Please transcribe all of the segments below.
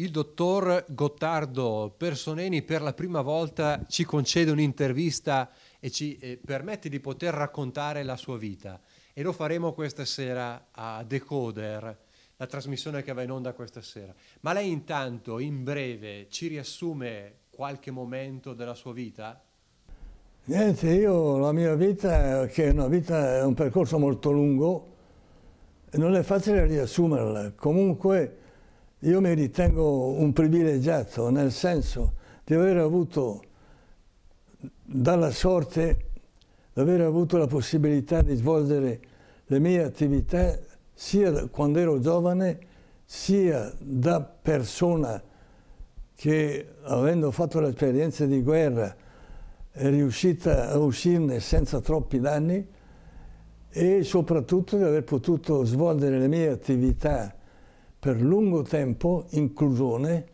il dottor Gottardo Personeni per la prima volta ci concede un'intervista e ci eh, permette di poter raccontare la sua vita e lo faremo questa sera a Decoder, la trasmissione che va in onda questa sera. Ma lei intanto, in breve, ci riassume qualche momento della sua vita? Niente, io la mia vita, che è una vita, è un percorso molto lungo, non è facile riassumerla. Comunque io mi ritengo un privilegiato nel senso di aver avuto dalla sorte, di aver avuto la possibilità di svolgere le mie attività sia quando ero giovane, sia da persona che avendo fatto l'esperienza di guerra è riuscita a uscirne senza troppi danni e soprattutto di aver potuto svolgere le mie attività per lungo tempo inclusione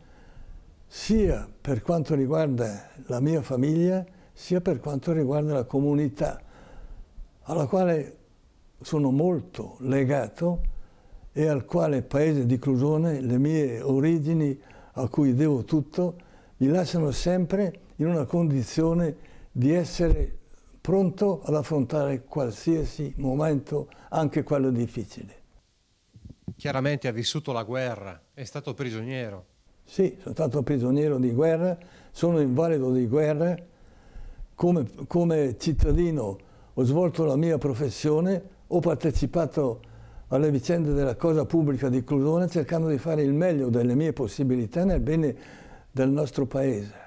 sia per quanto riguarda la mia famiglia sia per quanto riguarda la comunità alla quale sono molto legato e al quale paese di Clusone le mie origini a cui devo tutto mi lasciano sempre in una condizione di essere pronto ad affrontare qualsiasi momento, anche quello difficile chiaramente ha vissuto la guerra, è stato prigioniero. Sì, sono stato prigioniero di guerra, sono invalido di guerra, come, come cittadino ho svolto la mia professione, ho partecipato alle vicende della cosa pubblica di Clusone cercando di fare il meglio delle mie possibilità nel bene del nostro paese.